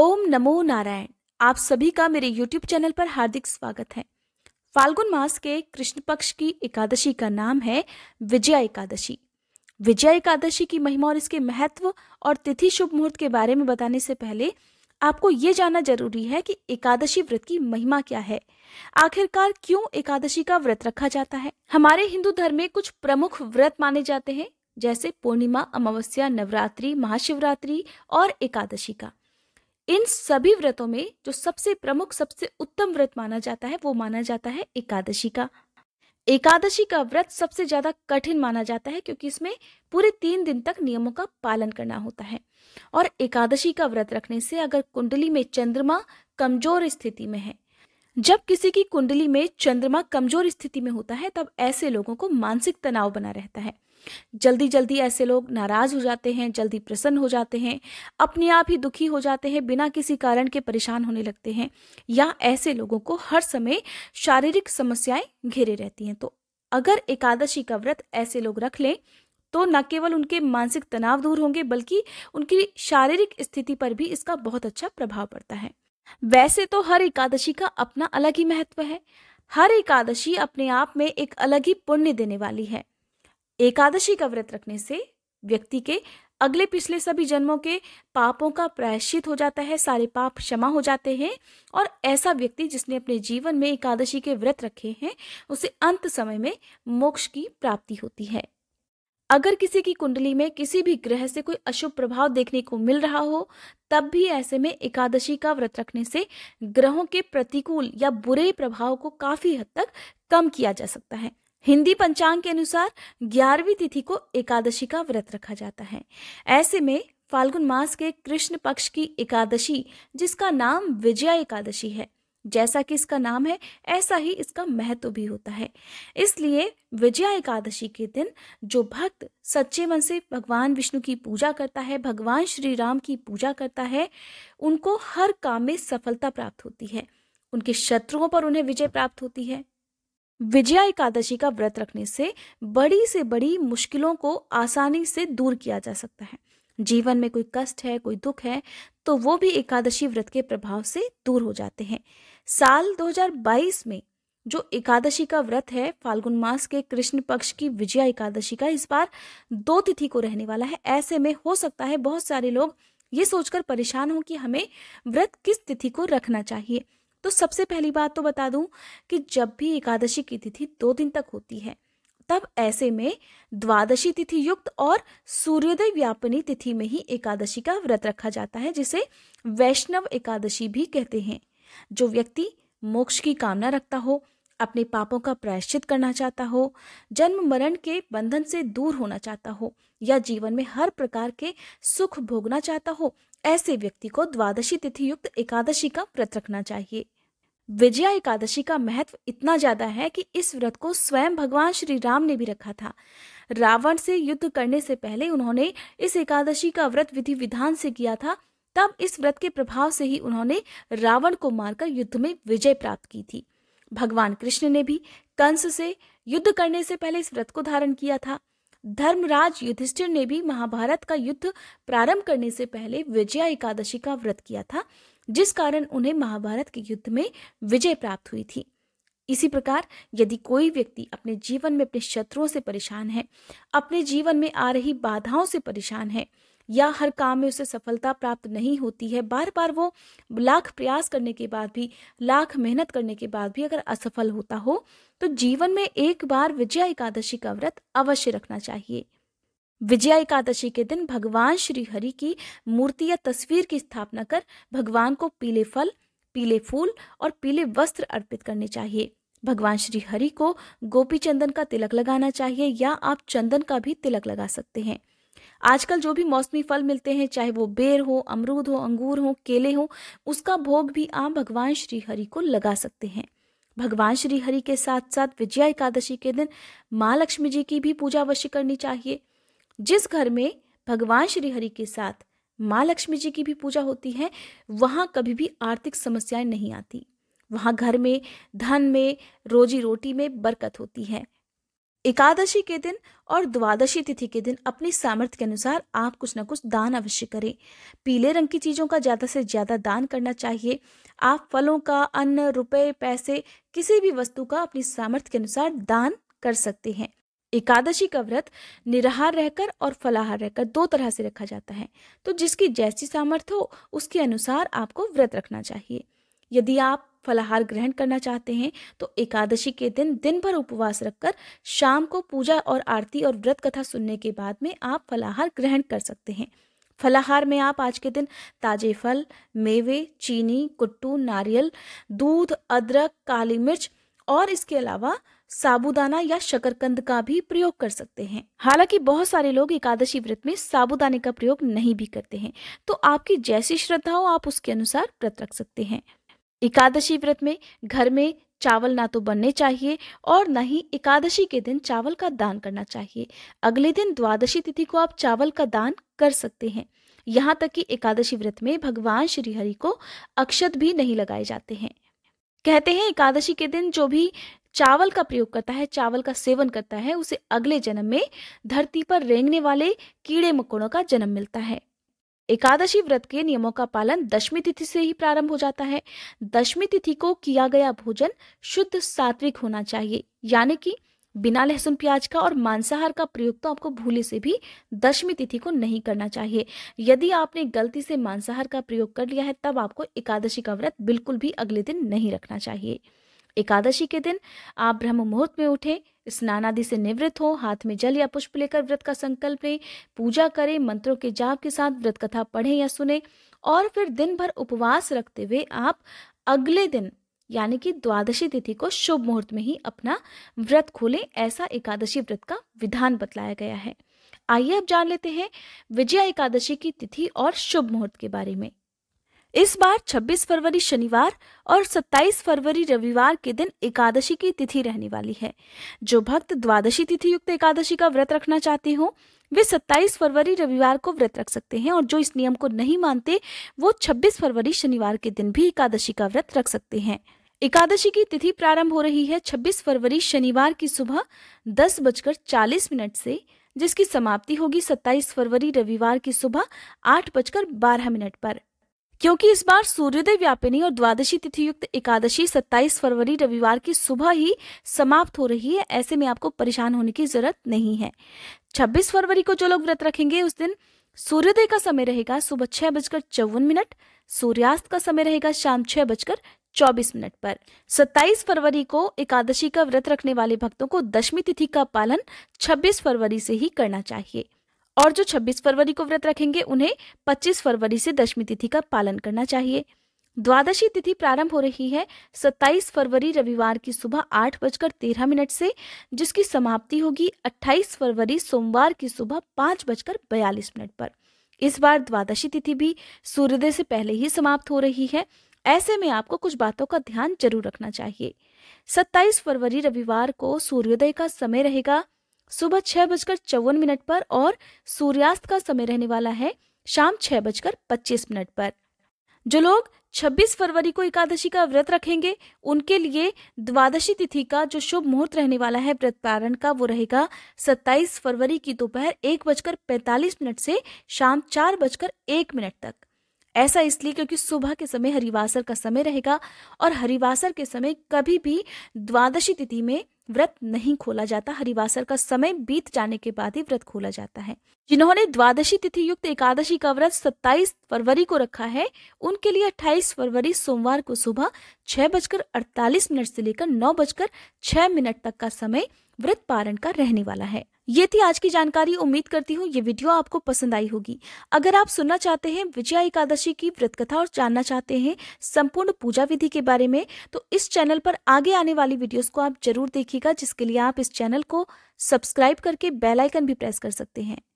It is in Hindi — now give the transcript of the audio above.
ओम नमो नारायण आप सभी का मेरे YouTube चैनल पर हार्दिक स्वागत है फाल्गुन मास के कृष्ण पक्ष की एकादशी का नाम है विजया एकादशी विजया एकादशी की महिमा और इसके महत्व और तिथि शुभ मुहूर्त के बारे में बताने से पहले आपको ये जानना जरूरी है कि एकादशी व्रत की महिमा क्या है आखिरकार क्यों एकादशी का व्रत रखा जाता है हमारे हिंदू धर्म में कुछ प्रमुख व्रत माने जाते हैं जैसे पूर्णिमा अमावस्या नवरात्रि महाशिवरात्रि और एकादशी का इन सभी व्रतों में जो सबसे प्रमुख सबसे उत्तम व्रत माना जाता है वो माना जाता है एकादशी का एकादशी का व्रत सबसे ज्यादा कठिन माना जाता है क्योंकि इसमें पूरे तीन दिन तक नियमों का पालन करना होता है और एकादशी का व्रत रखने से अगर कुंडली में चंद्रमा कमजोर स्थिति में है जब किसी की कुंडली में चंद्रमा कमजोर स्थिति में होता है तब ऐसे लोगों को मानसिक तनाव बना रहता है जल्दी जल्दी ऐसे लोग नाराज़ हो जाते हैं जल्दी प्रसन्न हो जाते हैं अपने आप ही दुखी हो जाते हैं बिना किसी कारण के परेशान होने लगते हैं या ऐसे लोगों को हर समय शारीरिक समस्याएं घेरे रहती हैं तो अगर एकादशी का व्रत ऐसे लोग रख लें तो न केवल उनके मानसिक तनाव दूर होंगे बल्कि उनकी शारीरिक स्थिति पर भी इसका बहुत अच्छा प्रभाव पड़ता है वैसे तो हर एकादशी का अपना अलग ही महत्व है हर एकादशी अपने आप में एक अलग ही पुण्य देने वाली है एकादशी का व्रत रखने से व्यक्ति के अगले पिछले सभी जन्मों के पापों का प्रायश्चित हो जाता है सारे पाप क्षमा हो जाते हैं और ऐसा व्यक्ति जिसने अपने जीवन में एकादशी के व्रत रखे हैं उसे अंत समय में मोक्ष की प्राप्ति होती है अगर किसी की कुंडली में किसी भी ग्रह से कोई अशुभ प्रभाव देखने को मिल रहा हो तब भी ऐसे में एकादशी का व्रत रखने से ग्रहों के प्रतिकूल या बुरे प्रभाव को काफी हद तक कम किया जा सकता है हिंदी पंचांग के अनुसार ग्यारहवीं तिथि को एकादशी का व्रत रखा जाता है ऐसे में फाल्गुन मास के कृष्ण पक्ष की एकादशी जिसका नाम विजया एकादशी है जैसा कि इसका नाम है ऐसा ही इसका महत्व भी होता है इसलिए विजया एकादशी के दिन जो भक्त सच्चे मन से भगवान विष्णु की पूजा करता है भगवान श्री राम की पूजा करता है उनको हर काम में सफलता प्राप्त होती है उनके शत्रुओं पर उन्हें विजय प्राप्त होती है विजया एकादशी का व्रत रखने से बड़ी से बड़ी मुश्किलों को आसानी से दूर किया जा सकता है जीवन में कोई कष्ट है कोई दुख है तो वो भी एकादशी व्रत के प्रभाव से दूर हो जाते हैं साल 2022 में जो एकादशी का व्रत है फाल्गुन मास के कृष्ण पक्ष की विजया एकादशी का इस बार दो तिथि को रहने वाला है ऐसे में हो सकता है बहुत सारे लोग ये सोचकर परेशान हो कि हमें व्रत किस तिथि को रखना चाहिए तो सबसे पहली बात तो बता दूं कि जब भी एकादशी की तिथि दो दिन तक होती है तब ऐसे में द्वादशी तिथि युक्त और सूर्योदय व्यापनी तिथि में ही एकादशी का व्रत रखा जाता है जिसे वैष्णव एकादशी भी कहते हैं जो व्यक्ति मोक्ष की कामना रखता हो अपने पापों का प्रायश्चित करना चाहता हो जन्म मरण के बंधन से दूर होना चाहता हो या जीवन में हर प्रकार के सुख भोगना चाहता हो ऐसे व्यक्ति को द्वादशी तिथि युक्त एकादशी का व्रत रखना चाहिए विजया एकादशी का महत्व इतना ज्यादा है कि इस व्रत को स्वयं भगवान श्री राम ने भी रखा था रावण से युद्ध करने से पहले उन्होंने इस एकादशी का व्रत विधि विधान से किया था तब इस व्रत के प्रभाव से ही उन्होंने रावण को मारकर युद्ध में विजय प्राप्त की थी भगवान कृष्ण ने भी कंस से युद्ध करने से पहले इस व्रत को धारण किया था धर्मराज युधिष्ठिर ने भी महाभारत का युद्ध प्रारंभ करने से पहले विजया एकादशी का व्रत किया था जिस कारण उन्हें महाभारत के युद्ध में विजय प्राप्त हुई थी इसी प्रकार यदि कोई व्यक्ति अपने जीवन में अपने शत्रुओं से परेशान है अपने जीवन में आ रही बाधाओं से परेशान है या हर काम में उसे सफलता प्राप्त नहीं होती है बार बार वो लाख प्रयास करने के बाद भी लाख मेहनत करने के बाद भी अगर असफल होता हो तो जीवन में एक बार विजया एकादशी का व्रत अवश्य रखना चाहिए विजया एकादशी के दिन भगवान श्री हरि की मूर्ति या तस्वीर की स्थापना कर भगवान को पीले फल पीले फूल और पीले वस्त्र अर्पित करने चाहिए भगवान श्री हरि को गोपी चंदन का तिलक लगाना चाहिए या आप चंदन का भी तिलक लगा सकते हैं आजकल जो भी मौसमी फल मिलते हैं चाहे वो बेर हो अमरूद हो अंगूर हो केले हो उसका भोग भी आप भगवान श्री हरि को लगा सकते हैं भगवान श्री हरि के साथ साथ विजया एकादशी के दिन माँ लक्ष्मी जी की भी पूजा अवश्य करनी चाहिए जिस घर में भगवान श्री हरि के साथ माँ लक्ष्मी जी की भी पूजा होती है वहाँ कभी भी आर्थिक समस्याएं नहीं आती वहाँ घर में धन में रोजी रोटी में बरकत होती है एकादशी के दिन और द्वादशी तिथि के दिन अपनी सामर्थ्य के अनुसार आप कुछ ना कुछ दान अवश्य करें पीले रंग की चीज़ों का ज़्यादा से ज़्यादा दान करना चाहिए आप फलों का अन्न रुपए पैसे किसी भी वस्तु का अपनी सामर्थ्य के अनुसार दान कर सकते हैं एकादशी का व्रत निराहार रहकर और फलाहार रहकर दो तरह से रखा जाता है तो जिसकी जैसी सामर्थ्य हो उसके अनुसार आपको व्रत रखना चाहिए यदि आप फलाहार ग्रहण करना चाहते हैं तो एकादशी के दिन दिन भर उपवास रखकर शाम को पूजा और आरती और व्रत कथा सुनने के बाद में आप फलाहार ग्रहण कर सकते हैं फलाहार में आप आज के दिन ताजे फल मेवे चीनी कुट्टू नारियल दूध अदरक काली मिर्च और इसके अलावा साबुदाना या शकरकंद का भी प्रयोग कर सकते हैं हालांकि बहुत सारे लोग एकादशी व्रत में साबुदाने का प्रयोग नहीं भी करते हैं तो आपकी जैसी श्रद्धा हो आप उसके अनुसार व्रत रख सकते हैं एकादशी व्रत में घर में चावल ना तो बनने चाहिए और न ही एकादशी के दिन चावल का दान करना चाहिए अगले दिन द्वादशी तिथि को आप चावल का दान कर सकते हैं यहाँ तक कि एकादशी व्रत में भगवान श्रीहरि को अक्षत भी नहीं लगाए जाते हैं कहते हैं एकादशी के दिन जो भी चावल का प्रयोग करता है चावल का सेवन करता है उसे अगले जन्म में धरती पर रेंगने वाले कीड़े मकोड़ों का जन्म मिलता है एकादशी व्रत के नियमों का पालन दशमी तिथि से ही प्रारंभ हो जाता है दशमी तिथि को किया गया भोजन शुद्ध सात्विक होना चाहिए यानी कि बिना लहसुन प्याज का और मांसाहार का प्रयोग तो आपको भूले से भी दशमी तिथि को नहीं करना चाहिए यदि आपने गलती से मांसाहार का प्रयोग कर लिया है तब आपको एकादशी का व्रत बिल्कुल भी अगले दिन नहीं रखना चाहिए एकादशी के दिन आप ब्रह्म मुहूर्त में उठें स्नान आदि से निवृत्त हो हाथ में जल या पुष्प लेकर व्रत का संकल्प लें पूजा करें मंत्रों के जाप के साथ व्रत कथा पढ़ें या सुने और फिर दिन भर उपवास रखते हुए आप अगले दिन यानी कि द्वादशी तिथि को शुभ मुहूर्त में ही अपना व्रत खोलें ऐसा एकादशी व्रत का विधान बतलाया गया है आइए अब जान लेते हैं विजया एकादशी की तिथि और शुभ मुहूर्त के बारे में इस बार 26 फरवरी शनिवार और 27 फरवरी रविवार के दिन एकादशी की तिथि रहने वाली है जो भक्त द्वादशी तिथि युक्त एकादशी का व्रत रखना चाहते हो वे 27 फरवरी रविवार को व्रत रख सकते हैं और जो इस नियम को नहीं मानते वो 26 फरवरी शनिवार के दिन भी एकादशी का व्रत रख सकते हैं एकादशी की तिथि प्रारंभ हो रही है 26 फरवरी शनिवार की सुबह दस बजकर चालीस मिनट से जिसकी समाप्ति होगी 27 फरवरी रविवार की सुबह आठ बजकर बारह मिनट पर क्योंकि इस बार सूर्योदय व्यापिनी और द्वादशी तिथि युक्त एकादशी 27 फरवरी रविवार की सुबह ही समाप्त हो रही है ऐसे में आपको परेशान होने की जरूरत नहीं है 26 फरवरी को जो लोग व्रत रखेंगे उस दिन सूर्योदय का समय रहेगा सुबह छह बजकर चौवन मिनट सूर्यास्त का समय रहेगा शाम छह बजकर चौबीस मिनट पर 27 फरवरी को एकादशी का व्रत रखने वाले भक्तों को दशमी तिथि का पालन 26 फरवरी से ही करना चाहिए और जो 26 फरवरी को व्रत रखेंगे उन्हें 25 फरवरी से दशमी तिथि का पालन करना चाहिए द्वादशी तिथि प्रारंभ हो रही है 27 फरवरी रविवार की सुबह आठ बजकर तेरह मिनट से जिसकी समाप्ति होगी 28 फरवरी सोमवार की सुबह पांच बजकर बयालीस मिनट पर इस बार द्वादशी तिथि भी सूर्योदय से पहले ही समाप्त हो रही है ऐसे में आपको कुछ बातों का ध्यान जरूर रखना चाहिए 27 फरवरी रविवार को सूर्योदय का समय रहेगा सुबह छह बजकर चौवन मिनट पर और सूर्यास्त का समय रहने वाला है शाम छह बजकर पच्चीस मिनट पर जो लोग 26 फरवरी को एकादशी का व्रत रखेंगे उनके लिए द्वादशी तिथि का जो शुभ मुहूर्त रहने वाला है व्रत पारण का वो रहेगा 27 फरवरी की दोपहर एक बजकर पैंतालीस मिनट से शाम चार बजकर एक मिनट तक ऐसा इसलिए क्योंकि सुबह के समय हरिवासर का समय रहेगा और हरिवासर के समय कभी भी द्वादशी तिथि में व्रत नहीं खोला जाता हरिवासर का समय बीत जाने के बाद ही व्रत खोला जाता है जिन्होंने द्वादशी तिथि युक्त एकादशी का व्रत 27 फरवरी को रखा है उनके लिए 28 फरवरी सोमवार को सुबह छह बजकर अड़तालीस मिनट से लेकर नौ बजकर छह मिनट तक का समय व्रत पारण का रहने वाला है ये थी आज की जानकारी उम्मीद करती हूँ ये वीडियो आपको पसंद आई होगी अगर आप सुनना चाहते हैं विजया एकादशी की व्रत कथा और जानना चाहते हैं संपूर्ण पूजा विधि के बारे में तो इस चैनल पर आगे आने वाली वीडियोस को आप जरूर देखिएगा जिसके लिए आप इस चैनल को सब्सक्राइब करके बेलाइकन भी प्रेस कर सकते हैं